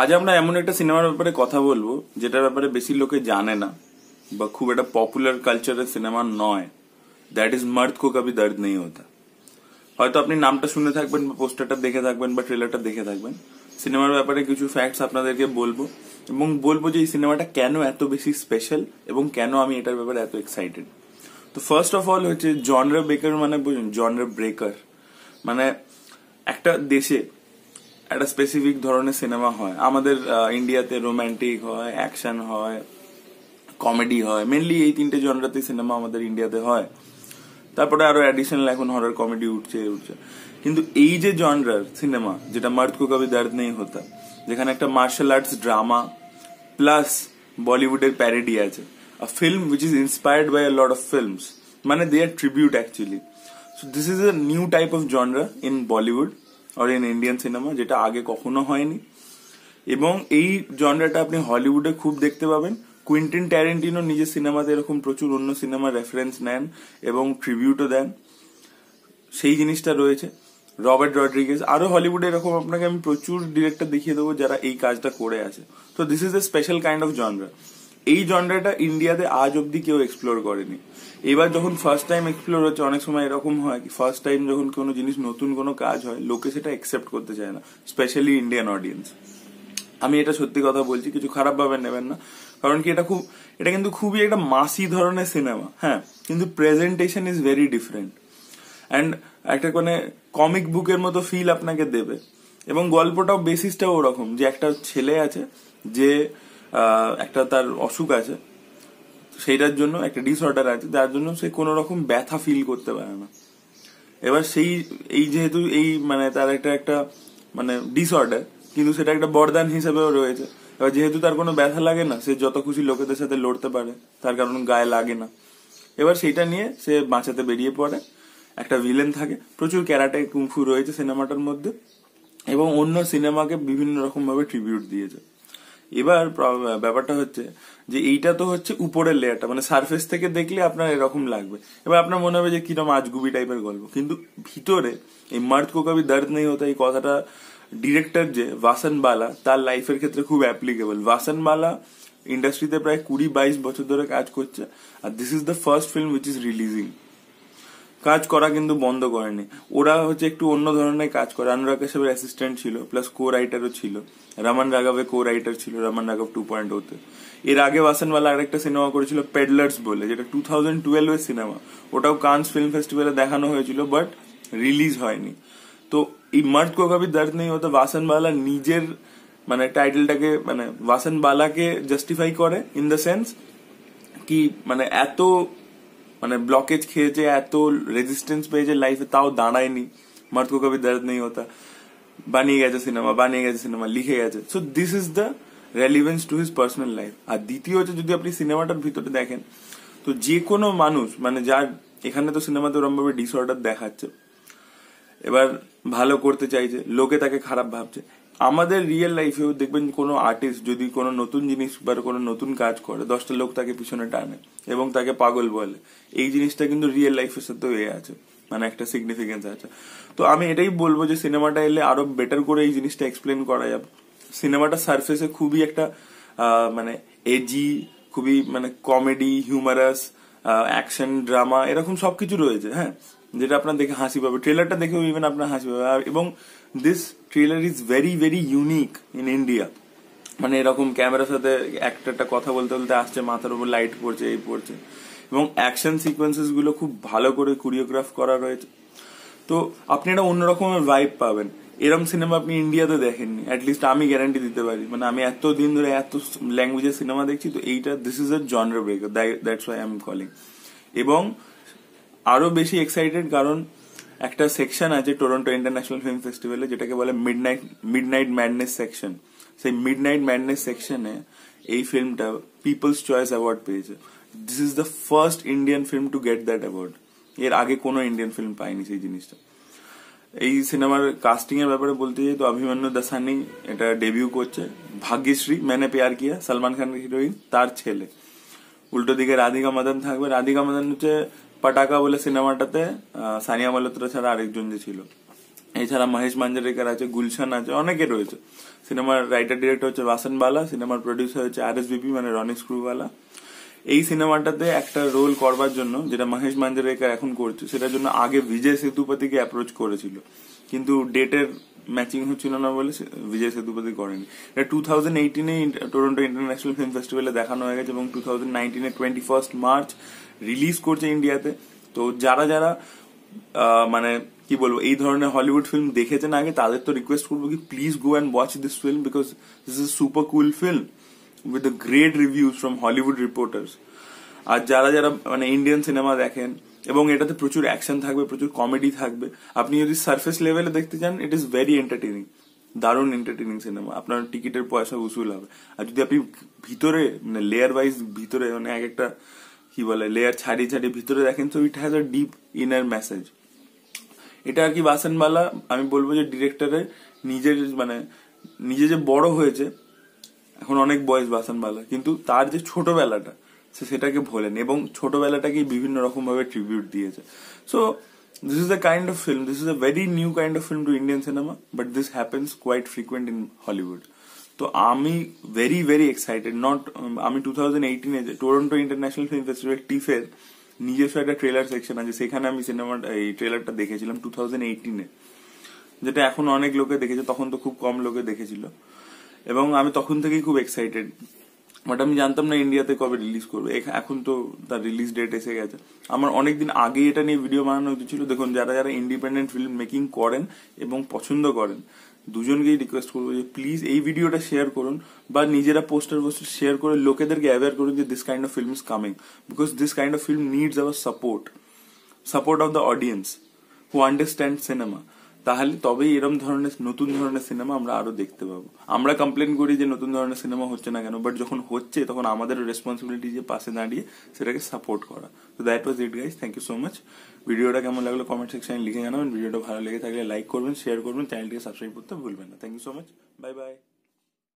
আজ আমরা এমন একটা সিনেমার ব্যাপারে কথা বলবো যেটার ব্যাপারে বেশি লোকে জানে না বা খুব একটা পপুলার কালচারের সিনেমা নয় দ্যাট ইজ মার্দ কো কবি দর্দ নেই হতা হয়তো আপনি নামটা শুনে থাকবেন বা পোস্টারটা দেখে থাকবেন বা ট্রেলারটা দেখে থাকবেন সিনেমার ব্যাপারে কিছু ফ্যাক্টস আপনাদেরকে বলবো এবং বলবো যে এই সিনেমাটা কেন এত বেশি স্পেশাল এবং কেন আমি এটার ব্যাপারে এত এক্সাইটেড তো ফার্স্ট অফ অল হচ্ছে জনরা ব্রেকার মানে বুঝুন জনরা ব্রেকার মানে একটা দেশে একটা স্পেসিফিক ধরনের সিনেমা হয় আমাদের ইন্ডিয়াতে রোম্যান্টিক হয় অ্যাকশন হয় কমেডি হয় মেনলি এই তিনটে জনরাতে সিনেমা আমাদের ইন্ডিয়াতে হয় তারপরে আরো অ্যাডিশনাল এখন হরার কমেডি উঠছে উঠছে কিন্তু এই যে জনরার সিনেমা যেটা মার্থ কবি দার্দ নেই হতা যেখানে একটা মার্শাল আর্টস ড্রামা প্লাস বলিউডের প্যারেডি আছে a film which is inspired by a lot of films মানে they are tribute actually so this is a new type of genre in Bollywood or Indian cinema যেটা আগে কখনো হয়নি এবং এই জনরাটা আপনি হলিউডে খুব দেখতে পাবেন কুইন্টিন ট্যারেন্টিনো নিজের সিনেমাতে এরকম প্রচুর অন্য সিনেমা রেফারেন্স নেন এবং ট্রিবিউটও দেন সেই জিনিসটা রয়েছে রবার্ট রড্রিগেজ আরো হলিউডে এরকম আপনাকে আমি প্রচুর ডিরেক্টর দেখিয়ে দেবো যারা এই কাজটা করে আছে তো this is a special kind of genre এই জনরাটা ইন্ডিয়াতে আজ অব্দি কেউ এক্সপ্লোর করেনি এবার যখন ফার্স্ট টাইম এক্সপ্লোর হচ্ছে অনেক সময় এরকম হয় কি ফার্স্ট টাইম যখন কোনো জিনিস নতুন কোনো কাজ হয় লোকে সেটা অ্যাকসেপ্ট করতে চায় না স্পেশালি ইন্ডিয়ান অডিয়েন্স আমি এটা সত্যি কথা বলছি কিছু খারাপ ভাবে নেবেন না কারণ কি এটা খুব এটা কিন্তু খুবই একটা মাসি ধরনের সিনেমা হ্যাঁ কিন্তু presentation is very different and একটা মানে কমিক বুকের মতো ফিল আপনাকে দেবে এবং গল্পটাও বেসিসটাও ওরকম যে একটা ছেলে আছে যে একটা তার অসুখ আছে সেইটার জন্য একটা ডিসঅর্ডার আছে যার জন্য সে কোনো রকম ব্যথা ফিল করতে পারে না এবার সেই এই যেহেতু এই মানে তার একটা একটা মানে ডিসঅর্ডার কিন্তু সেটা একটা বরদান হিসেবেও রয়েছে এবার যেহেতু তার কোনো ব্যথা লাগে না সে যত খুশি লোকেদের সাথে লড়তে পারে তার কারণ গায়ে লাগে না এবার সেটা নিয়ে সে বাঁচাতে বেরিয়ে পড়ে একটা ভিলেন থাকে প্রচুর ক্যারাটে কুমফু রয়েছে সিনেমাটার মধ্যে এবং অন্য সিনেমাকে বিভিন্ন রকম ভাবে ট্রিবিউট দিয়েছে এবার ব্যাপারটা হচ্ছে যে এইটা তো হচ্ছে উপরের লেয়ারটা মানে সারফেস থেকে দেখলে আপনার এরকম লাগবে এবার আপনার মনে হবে যে কিরম আজগুবি টাইপের গল্প কিন্তু ভিতরে এই মার্দ কো কবি দর্দ নেই হতো এই কথাটা ডিরেক্টর যে বালা তার লাইফের ক্ষেত্রে খুব অ্যাপ্লিকেবল বালা ইন্ডাস্ট্রিতে প্রায় কুড়ি বাইশ বছর ধরে কাজ করছে আর this is the first film which is releasing কাজ করা কিন্তু বন্ধ করেনি ওরা হচ্ছে একটু অন্য ধরনের কাজ করে অনুরাগ কাশ্যপের অ্যাসিস্ট্যান্ট ছিল প্লাস কো রাইটারও ছিল রামান রাঘবে কো রাইটার ছিল রামান রাঘব টু পয়েন্ট ওতে এর আগে আর আরেকটা সিনেমা করেছিল পেডলার্স বলে যেটা টু থাউজেন্ড টুয়েলভের সিনেমা ওটাও কান্স ফিল্ম ফেস্টিভ্যালে দেখানো হয়েছিল বাট রিলিজ হয়নি তো এই মার্ট কো কবি দর্দ নেই হতো বাসানওয়ালা নিজের মানে টাইটেলটাকে মানে বাসানওয়ালাকে জাস্টিফাই করে ইন দ্য সেন্স কি মানে এত মানে ব্লকেজ খেয়েছে এত রেজিস্টেন্স পেয়েছে লাইফে তাও দাঁড়ায়নি মার্ত কো কবি দর্দ নেই হতা বানিয়ে গেছে সিনেমা বানিয়ে গেছে সিনেমা লিখে গেছে so this is the relevance to his personal life আর দ্বিতীয় হচ্ছে যদি আপনি সিনেমাটার ভিতরে দেখেন তো যে কোনো মানুষ মানে যার এখানে তো সিনেমাতে ওরমভাবে ডিসঅর্ডার দেখাচ্ছে এবার ভালো করতে চাইছে লোকে তাকে খারাপ ভাবছে আমাদের রিয়েল লাইফেও দেখবেন কোনো আর্টিস্ট যদি কোনো নতুন জিনিস বা কোনো নতুন কাজ করে দশটা লোক তাকে পিছনে টানে এবং তাকে পাগল বলে এই জিনিসটা কিন্তু রিয়েল লাইফের সাথেও এ আছে মানে একটা সিগনিফিকেন্স আছে তো আমি এটাই বলবো যে সিনেমাটা এলে আরো বেটার করে এই জিনিসটা এক্সপ্লেন করা যাবে সিনেমাটা সার্ফেসে খুবই একটা মানে এজি খুবই মানে কমেডি হিউমারাস অ্যাকশন ড্রামা এরকম সবকিছু রয়েছে হ্যাঁ যেটা আপনার দেখে হাসি পাবে ট্রেলারটা দেখেও ইভেন আপনার হাসি পাবে এবং this trailer is very very unique in India মানে এরকম ক্যামেরার সাথে একটা কথা বলতে বলতে আসছে মাথার উপর লাইট পড়ছে এই পড়ছে এবং অ্যাকশন সিকোয়েন্সেস গুলো খুব ভালো করে কোরিওগ্রাফ করা রয়েছে তো আপনি একটা অন্যরকমের ভাইব পাবেন এরম সিনেমা আপনি ইন্ডিয়াতে দেখেননি অ্যাটলিস্ট আমি গ্যারান্টি দিতে পারি মানে আমি এত দিন ধরে এত ল্যাঙ্গুয়েজের সিনেমা দেখছি তো এইটা this is a genre breaker that's why I am calling এবং আরো বেশি এক্সাইটেড কারণ একটা সেকশন আছে টরন্টো ইন্টারন্যাশনাল ফিল্ম ফেস্টিভ্যালে যেটাকে বলে midnight midnight madness section সেই মিড নাইট ম্যাডনেস সেকশনে এই ফিল্মটা পিপলস চয়েস অ্যাওয়ার্ড পেয়েছে this is the first Indian film to get that award এর আগে কোনো ইন্ডিয়ান ফিল্ম পায়নি সেই জিনিসটা এই সিনেমার কাস্টিং এর ব্যাপারে বলতে যাই তো অভিমন্যু দাসানি এটা ডেবিউ করছে ভাগ্যশ্রী মেনে পেয়ার কিয়া সালমান খানের হিরোইন তার ছেলে উল্টো দিকে রাধিকা মদন থাকবে রাধিকা মদন হচ্ছে পাটাকা বলে সিনেমাটাতে সানিয়া মালোত্রা ছাড়া আরেকজন যে ছিল এছাড়া মহেশ মাঞ্জারেকার আছে গুলশান আছে অনেকে রয়েছে সিনেমার রাইটার ডিরেক্টর হচ্ছে বালা সিনেমার প্রডিউসার হচ্ছে আর এস বিপি মানে রনি স্ক্রুবালা এই সিনেমাটাতে একটা রোল করবার জন্য যেটা মহেশ মাঞ্জারেকার এখন করছে সেটার জন্য আগে বিজয় সেতুপতিকে অ্যাপ্রোচ করেছিল কিন্তু ডেটের ম্যাচিং হচ্ছিল না বলে বিজয় সেতুপতি করেন এটা টু থাউজেন্ড এইটিনে টরন্টো ইন্টারন্যাশনাল ফিল্ম ফেস্টিভ্যালে দেখানো হয়ে গেছে এবং টু থাউজেন্ড নাইনটিনে টোয়েন্টি ফার্স্ট মার্চ রিলিজ করছে ইন্ডিয়াতে তো যারা যারা মানে কি বলবো এই ধরনের হলিউড ফিল্ম দেখেছেন আগে তাদের তো রিকোয়েস্ট করবো কি please go and watch this film because this is super cool film with the great reviews from Hollywood reporters আর যারা যারা মানে ইন্ডিয়ান সিনেমা দেখেন এবং এটাতে প্রচুর অ্যাকশন থাকবে প্রচুর কমেডি থাকবে আপনি যদি সার্ফেস লেভেলে দেখতে চান ইট ইজ ভেরি এন্টারটেনিং দারুণ এন্টারটেনিং সিনেমা আপনার টিকিটের পয়সা উসুল হবে আর যদি আপনি ভিতরে মানে লেয়ার ওয়াইজ ভিতরে মানে এক একটা কি বলে লেয়ার ছাড়িয়ে ছাড়িয়ে ভিতরে দেখেন তো it has a deep inner message এটা আর কি বাসনবালা আমি বলবো যে ডিরেক্টরে নিজের মানে নিজে যে বড় হয়েছে এখন অনেক বয়স বাসনবালা কিন্তু তার যে ছোটবেলাটা সে সেটাকে ভোলেন এবং ছোটবেলাটাকেই বিভিন্ন রকমভাবে ট্রিবিউট দিয়েছে so this is the kind of film this is a very new kind of film to Indian cinema but this happens quite frequent in Hollywood তো আমি ভেরি ভেরি এক্সাইটেড নট আমি টু থাউজেন্ড এইটিনে Toronto International Film Festival টিফের নিজস্ব একটা trailer section আছে সেখানে আমি সিনেমাটা এই ট্রেলারটা দেখেছিলাম টু থাউজেন্ড এইটিনে যেটা এখন অনেক লোকে দেখেছে তখন তো খুব কম লোকে দেখেছিল এবং আমি তখন থেকেই খুব এক্সাইটেড বাট আমি জানতাম না ইন্ডিয়াতে কবে রিলিজ করবে এখন তো তার রিলিজ ডেট এসে গেছে আমার অনেকদিন আগে এটা নিয়ে ভিডিও বানানো উচিত ছিল দেখুন যারা যারা ইন্ডিপেন্ডেন্ট ফিল্ম মেকিং করেন এবং পছন্দ করেন দুজনকেই রিকোয়েস্ট করবো যে প্লিজ এই ভিডিওটা শেয়ার করুন বা নিজেরা পোস্টার পোস্টার শেয়ার করে লোকেদেরকে অ্যাওয়্যার করুন যে this kind of film is coming because this kind of film needs our support support of the audience who understand cinema তাহলে তবেই এরম ধরনের নতুন ধরনের সিনেমা আমরা আরো দেখতে পাবো আমরা কমপ্লেন করি যে নতুন ধরনের সিনেমা হচ্ছে না কেন বাট যখন হচ্ছে তখন আমাদের রেসপন্সিবিলিটি যে পাশে দাঁড়িয়ে সেটাকে সাপোর্ট করা তো that was it guys thank you so much ভিডিওটা কেমন লাগলো কমেন্ট সেকশনে লিখে জানাবেন ভিডিওটা ভালো লেগে থাকলে লাইক করবেন শেয়ার করবেন চ্যানেলটিকে সাবস্ক্রাইব করতে ভুলবেন না thank you so much bye by